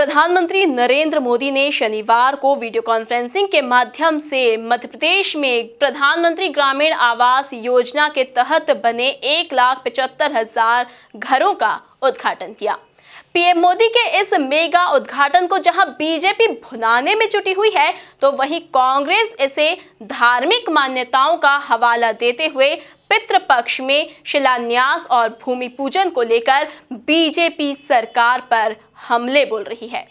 प्रधानमंत्री नरेंद्र मोदी ने शनिवार को वीडियो कॉन्फ्रेंसिंग के माध्यम से मध्य प्रदेश में प्रधानमंत्री ग्रामीण आवास योजना के तहत बने एक लाख पचहत्तर हजार घरों का उद्घाटन किया पीएम मोदी के इस मेगा उद्घाटन को जहां बीजेपी भुनाने में जुटी हुई है तो वहीं कांग्रेस इसे धार्मिक मान्यताओं का हवाला देते हुए पितृपक्ष में शिलान्यास और भूमि पूजन को लेकर बीजेपी सरकार पर हमले बोल रही है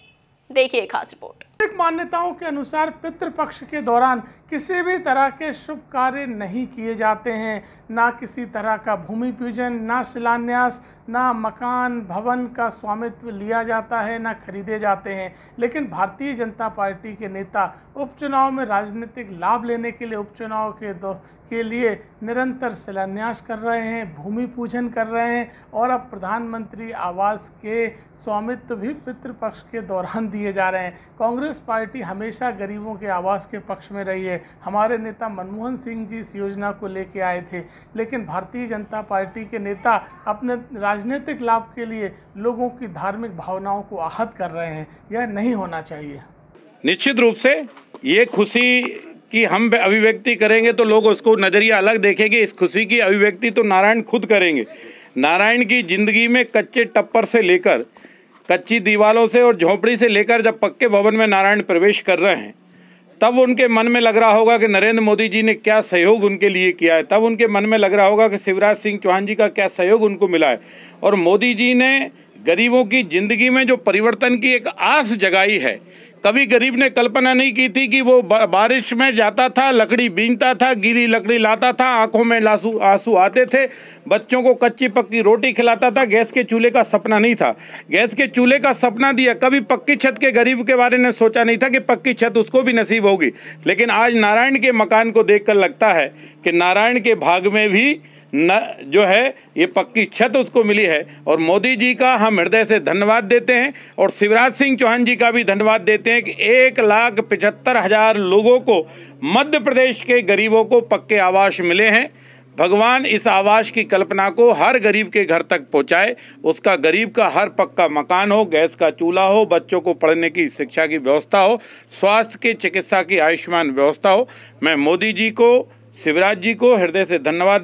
देखिए खास रिपोर्ट मान्यताओं के अनुसार पितृपक्ष के दौरान किसी भी तरह के शुभ कार्य नहीं किए जाते हैं ना किसी तरह का भूमि पूजन ना शिलान्यास ना मकान भवन का स्वामित्व लिया जाता है ना खरीदे जाते हैं लेकिन भारतीय जनता पार्टी के नेता उपचुनाव में राजनीतिक लाभ लेने के लिए उपचुनाव के दो के लिए निरंतर शिलान्यास कर रहे हैं भूमि पूजन कर रहे हैं और अब प्रधानमंत्री आवास के स्वामित्व भी पितृपक्ष के दौरान दिए जा रहे हैं कांग्रेस पार्टी हमेशा गरीबों के आवास के पक्ष में रही है हमारे नेता मनमोहन सिंह जी इस योजना को लेके आए थे लेकिन भारतीय जनता पार्टी के नेता अपने राज राजनीतिक लाभ के लिए लोगों की धार्मिक भावनाओं को आहत कर रहे हैं यह नहीं होना चाहिए निश्चित रूप से ये खुशी कि हम अभिव्यक्ति करेंगे तो लोग उसको नज़रिया अलग देखेंगे इस खुशी की अभिव्यक्ति तो नारायण खुद करेंगे नारायण की जिंदगी में कच्चे टप्पर से लेकर कच्ची दीवारों से और झोपड़ी से लेकर जब पक्के भवन में नारायण प्रवेश कर रहे हैं तब उनके मन में लग रहा होगा कि नरेंद्र मोदी जी ने क्या सहयोग उनके लिए किया है तब उनके मन में लग रहा होगा कि शिवराज सिंह चौहान जी का क्या सहयोग उनको मिला है और मोदी जी ने गरीबों की जिंदगी में जो परिवर्तन की एक आस जगाई है कभी गरीब ने कल्पना नहीं की थी कि वो बारिश में जाता था लकड़ी बीनता था गीली लकड़ी लाता था आंखों में लासू आंसू आते थे बच्चों को कच्ची पक्की रोटी खिलाता था गैस के चूल्हे का सपना नहीं था गैस के चूल्हे का सपना दिया कभी पक्की छत के गरीब के बारे में सोचा नहीं था कि पक्की छत उसको भी नसीब होगी लेकिन आज नारायण के मकान को देख कर लगता है कि नारायण के भाग में भी न जो है ये पक्की छत उसको मिली है और मोदी जी का हम हृदय से धन्यवाद देते हैं और शिवराज सिंह चौहान जी का भी धन्यवाद देते हैं कि एक लाख पचहत्तर हजार लोगों को मध्य प्रदेश के गरीबों को पक्के आवास मिले हैं भगवान इस आवास की कल्पना को हर गरीब के घर तक पहुंचाए उसका गरीब का हर पक्का मकान हो गैस का चूल्हा हो बच्चों को पढ़ने की शिक्षा की व्यवस्था हो स्वास्थ्य के चिकित्सा की आयुष्मान व्यवस्था हो मैं मोदी जी को शिवराज जी को हृदय से धन्यवाद